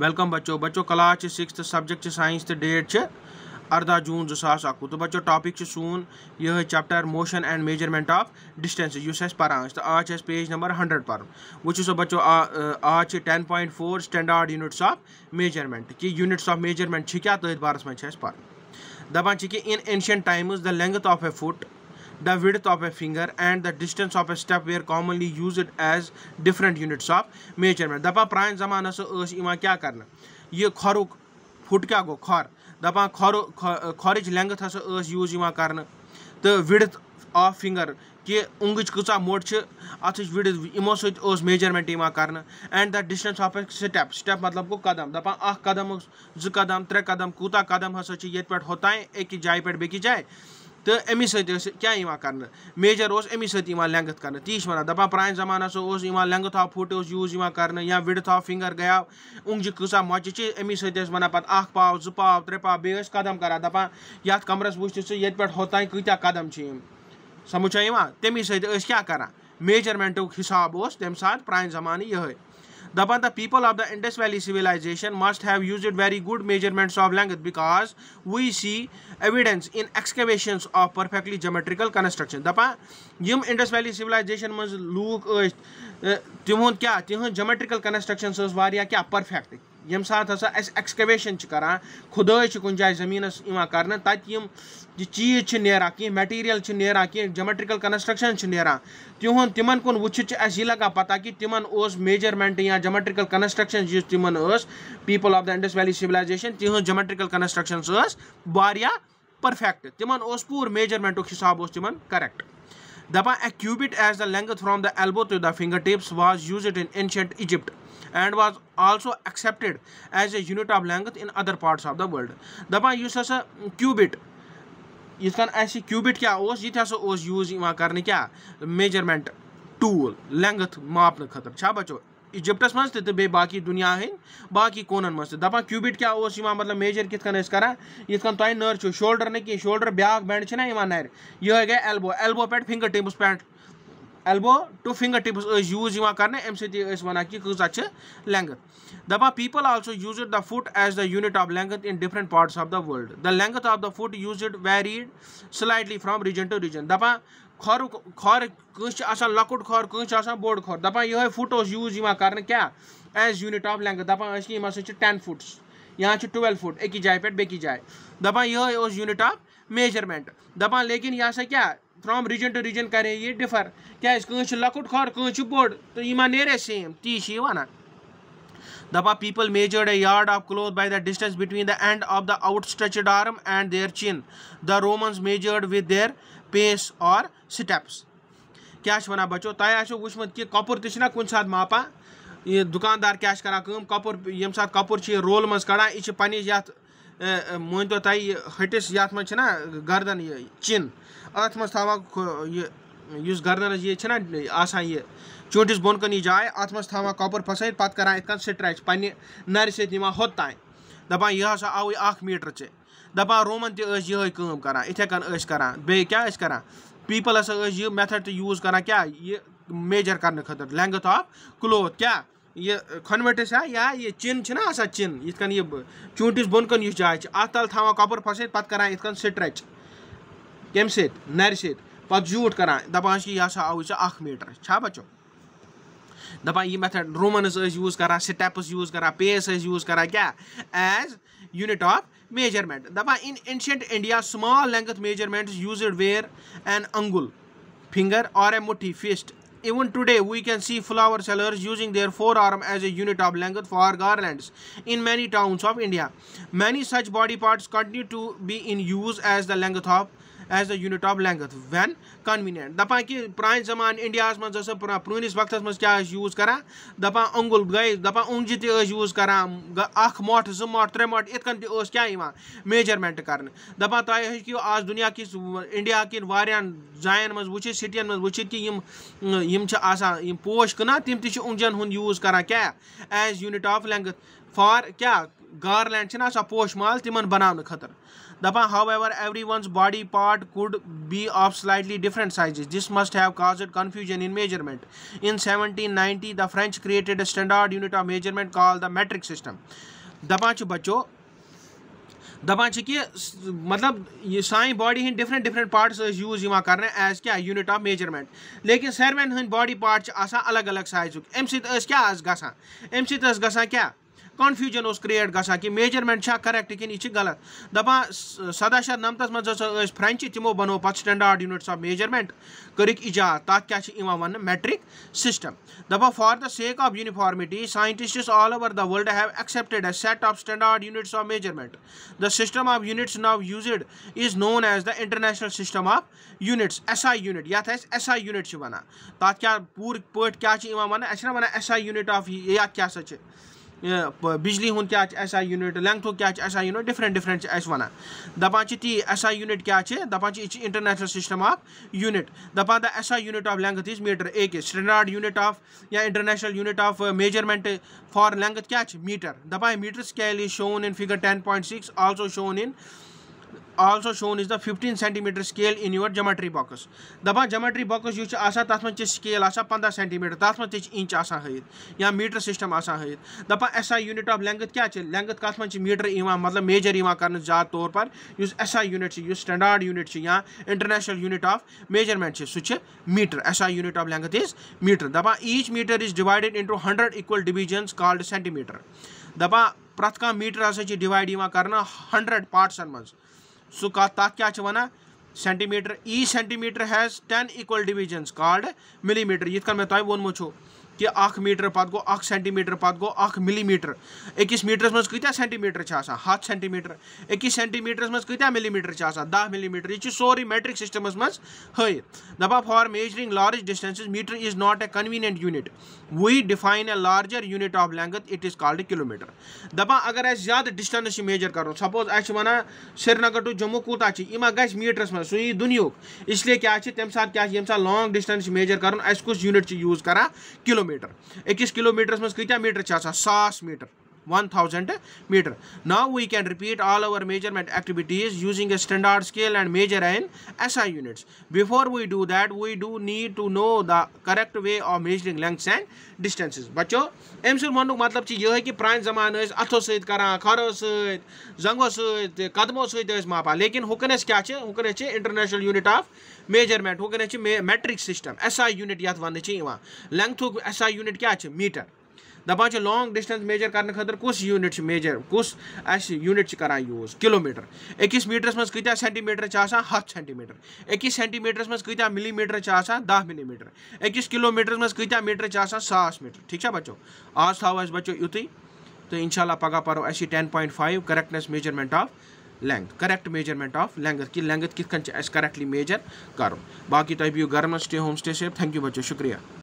Welcome बचो बचो class six subject science तो डेट अर्दा जून जो सास अकु तो बचो टॉपिक सून ये chapter motion and measurement of distance अस पारान तो आज पेज नंबर हंड्रेड पार वो सो बच्चों आज ten point four standard units of measurement कि यूनिट्स ऑफ मेजरमेंट क्या तथ बारस मे पार दपान कि in ancient times the length of a foot the width of a finger and the distance of a step were commonly used as different units of measurement दपा प्राण जमानस ओस क्या करना ये फुट क्या गो खर दपा खर खरिच लेंथ हस यूज कर करना तो विड्थ ऑफ फिंगर कि उंगच कचा मोट अथ विड इमो सत ओस and the distance of step step मतलब गो कदम दपा अ कदम जु कदम त्रे कदम कूता कदम हस छ यत पेट होता है एक जाय तो अमी क्या कर मेजर उस अमी लेंगथ कर ती वन दपा पाने जमाना उस लेंगथ ऑफ फुट यूज कर या विडथ ऑफ फिंगर गया उंगज कसा मचे अमी वन पे अख पाव जो पाव त्रे पाव बे कदम करान दपा ये कमरस वह ये पे होतान कत कदम समझ तमी सत्या करान मेजरमेंट हिसाब उस तमें सात प्रान जमाने ये the people of the Indus Valley civilization must have used very good measurements of length because we see evidence in excavations of perfectly geometrical construction. The yim Indus Valley civilization must look, uh, uh tihun geometrical constructions was varia perfect. यम सात हसा अस excavation करान खुदाई कुन जाए जमीनस कर तत चीज ना कह मटीरियल ना कह जोमेट्रिकल कंस्ट्रक्शन ना तिहन तिम कुन वुचित यह लगा पता कि तिम मेजरमेंट या जोमेट्रिकल कंस्ट्रक्शन यु तिम people of the Indus valley civilization तिह जोमेट्रिकल कंस्ट्रक्शन वारिया परफेक्ट तिम पूर मेजरमेंटुक हिसाब तिम करेक्ट दपा a cubit as the length from the elbow to the finger tips was use in ancient Egypt and was also accepted as a unit of length in other parts of the world दपा इस cubit इस अस qubit क्या ये हा use कर क्या measurement tool length माप खतर बचो इजिप्टस मे तो बे बाकी दुनिया है बाकी कोनन मस्त दपा क्यूबिट क्या उस मतलब मेजर कित कर करान तुम नर शोल्डर ना कहीं शोल्डर ब्या बैंड ना नर यह गए एल्बो एल्बो पे फिंगर टिप्स पे elbow to finger tips use कर वन कह लेंगथ दपा people also use the foot as the unit of length in different parts of the world the length of the foot use varied slightly from region to region दपा खर खर कह लकुट खर कह बोड़ खर दपा ये फुट यूज कर क्या एज यूनिट ऑफ लेंथ दपा यम टेन फुट्स यहाँ से टुवेल्व फुट अकि जाए पे बेकि जाए दपा ये यूनिट ऑफ मेजरमेंट दपा लेकिन यह सा क्या फ्राम रीजन टू रीजन करे ये डिफर क्या लकुट खर कह बोड़ तो यह नेरे सेम ती वन दपा people measured a yard of cloth by the distance between the end of the out outstretched arm and their chin the Romans measured with their pace और स्टेप्स क्या वन बचो तुम ವುಷ್ಮತ್ ಕಿ ಕಪುರ್ ತಿಶ ಕುನ್ ಸಾತ್ ಮಾಪಾ ये दुकानदार क्या कर कपुर ये सात कपूर रोल मज कड़ा यह पे ये मान तो तुम हटिस ये मैं गर्दन ये चिन अथ मज ये गर्दन ये ये चूंटिस बोन कन जाए अत मज कपुर फस पे करान इथ स्ट्रेच पे नर सोत हो तान दपान यह हसा आव मीटर चे दपा रोमन तह कर इथे कन क्या पीपल हाँ ये मेथड तो यूज कर क्या ये मेजर कर खर लेंथ ऑफ क्लोथ क्या ये खनवटिस या ये चिन चिना आसा चिन ये चूंटिस बोन कन इस जाय अत तल थ कपुर फस पत् कर इत स्ट्रेच कम सर सत पूठ कर दपा यह सा आव मीटर छा बचो दपा ये मेथड रोमनस यूज कर स्टेप्स यूज कर पेस यूज कर क्या as unit of measurement dapan in ancient india small length measurements used were an angul finger or a mutti fist even today we can see flower sellers using their forearm as a unit of length for garlands in many towns of india many such body parts continue to be in use as the length of as a unit of length when convenient दपा कि प्रा Zaman India मन जो वक्त मन क्या use कर दपा अंगुल गई दपा उंग तूज कर मठ ज मठ त्रे मठ इत क्या मेजरमेंट कर दपा तक आज दुनिया किस इंडिया कें वन जायन मन वह सटियन मन पोश कम तंगजन हूँ यूज कर क्या as unit of length for क्या گارلینڈ چھِنہ آسان پوش مال تِمَن بَناونہٕ خٲطرٕ دَپان ہاو ever every one's body part could be of slightly different sizes this must have caused confusion in measurement in seventeen ninety the French created a standard unit of measurement call the metric system دَپان چھِ بَچو دَپان چھِ کہِ مطلب یہِ سانہِ body ہِنٛدۍ ڈِفرَنٛٹ ڈِفرَنٛٹ پاٹٕس ٲسۍ یوٗز یِوان کَرنہٕ ایز کیٛاہ یوٗنِٹ آف میجَرمٮ۪نٛٹ لیکِن ساروِیَن ہٕنٛدۍ باڈی پاٹ چھِ آسان الگ الگ سایزُک اَمہِ سۭتۍ ٲسۍ کیٛاہ آز گژھان اَمہِ سۭتۍ ٲس گژھان کیٛاہ कन्फ्यूजन उस क्रिएट गसान कि मेजरमेंट करेक्ट कि यह गलत दपा सदा शत नमत मज फ्रेंच तमो बनो पे स्टैंडार्ड यूनिट्स ऑफ मेजरमेंट कर इजाद तथा क्या वन मैट्रिक सिस्टम दपा for the sake of uniformity scientist all over the world have accepted a set of standard units of measurement the system of units now used is known as the international system of units S I unit ये S I unit वन तथा पूर पे क्या वन वन S I unit of यह क्या बिजली हूँ क्या एस आई यूनिट लेंथ क्या S I unit different different वन दपान ती एस आई यूनिट क्या दपान इंटरनेशनल सिस्टम ऑफ यूनिट दपान the S I unit of length is metre के स्टैंडार्ड यूनिट ऑफ या international unit of measurement for length क्या मीटर दपान metre scale is shown in figure ten point six also shown in also shown is the fifteen centimetre scale in your geometry box دَپان geometry box یُس چھُ آسان تَتھ منٛز چھِ scale آسان پنٛداہ سینٹیٖمیٖٹر تَتھ منٛز تہِ چھِ اِنٛچ آسان ہٲیِتھ یا میٖٹر سِسٹَم آسان ہٲیِتھ دَپان S I unit of length کیٛاہ چھِ لٮ۪نٛگٕتھ کَتھ منٛز چھِ میٖٹر یِوان مطلب میجَر یِوان کَرنہٕ زیادٕ طور پَر یُس ایس آی یوٗنِٹ چھِ یُس سٹینڈاڈ یوٗنِٹ چھِ یا اِنٹَرنیشنَل یوٗنِٹ آف میجَرمٮ۪نٛٹ چھِ سُہ چھِ metre S I unit of length is metre دَپان each metre is divided into hundred equal divisions called centimetre دَپان پرٛٮ۪تھ کانٛہہ میٖٹر ہَسا چھِ ڈِوایڈ یِوان کَرنہٕ ہنٛڈرنٛڈ پاٹسَن منٛز सो कत क्या वन सेंटीमीटर ई centimetre has ten equal divisions called millimetre ये मैं मतलब तुम वोनमु कि अख मीटर पत गो अख सेंटीमीटर पत गो अख मिलीमीटर अकिस मीटरस मज क्या सेंटीमीटर हथ सेंटीमीटर अकिस सेंटीमीटरस मज कत मिलीमीटर दह मिलीमीटर यह सोरे मेट्रिक सिस्टमस मज हयत दपा for measuring large distances metre is not a convenient unit we define a larger unit of length it is called kilometre दपा अगर अस ज्यादा डिस्टेंस मेजर कर सपोज अस वन श्रीनगर टू जम्मू कूत यह गज मीटरस मज सू यी दुनिया इसलिए क्या तम क्या ये लॉन्ग डिस्टेंस मेजर कर कुछ यूनिट यूज करा किलो किलोमीटर 21 किलोमीटर मज कतिया मीटर सास metre 1000 meter. Now we can repeat all our measurement activities using a standard scale and measure in SI units. Before we do that, we do need to know the correct way of measuring lengths and distances. बच्चों एम सुन वन मतलब ये है कि पुरान जमान अथो सरान खरो संगो सदमो सपान लेकिन हुकन क्या हुकन इंटरनेशनल यूनिट ऑफ मेजरमेंट हुकन metric system S I unit ये वन लेंथ एस आई यूनिट क्या मीटर दपान लॉन्ग डिस्टेंस मेजर करने खर कुछ यूनिट मेजर अस यूनिट करान यूज किलोमीटर अकिस मीटरस मज कत सेंटीमीटर हथ सेंटीमीटर अकिस सेंटीमीटरस मज कत मिलीमीटर दह मिली मीटर अकिस किलोमीटरस मज क्या मीटर सास मीटर ठीक है बचो आज थो बचो युत तो इनशाला पगह पो अ ten point five correctness measurement of length correct measurement of length कि लेंथ कित करेक्टली मेजर करो बाकी तुम बिहू घर stay home stay safe thank you बच्चों शुक्रिया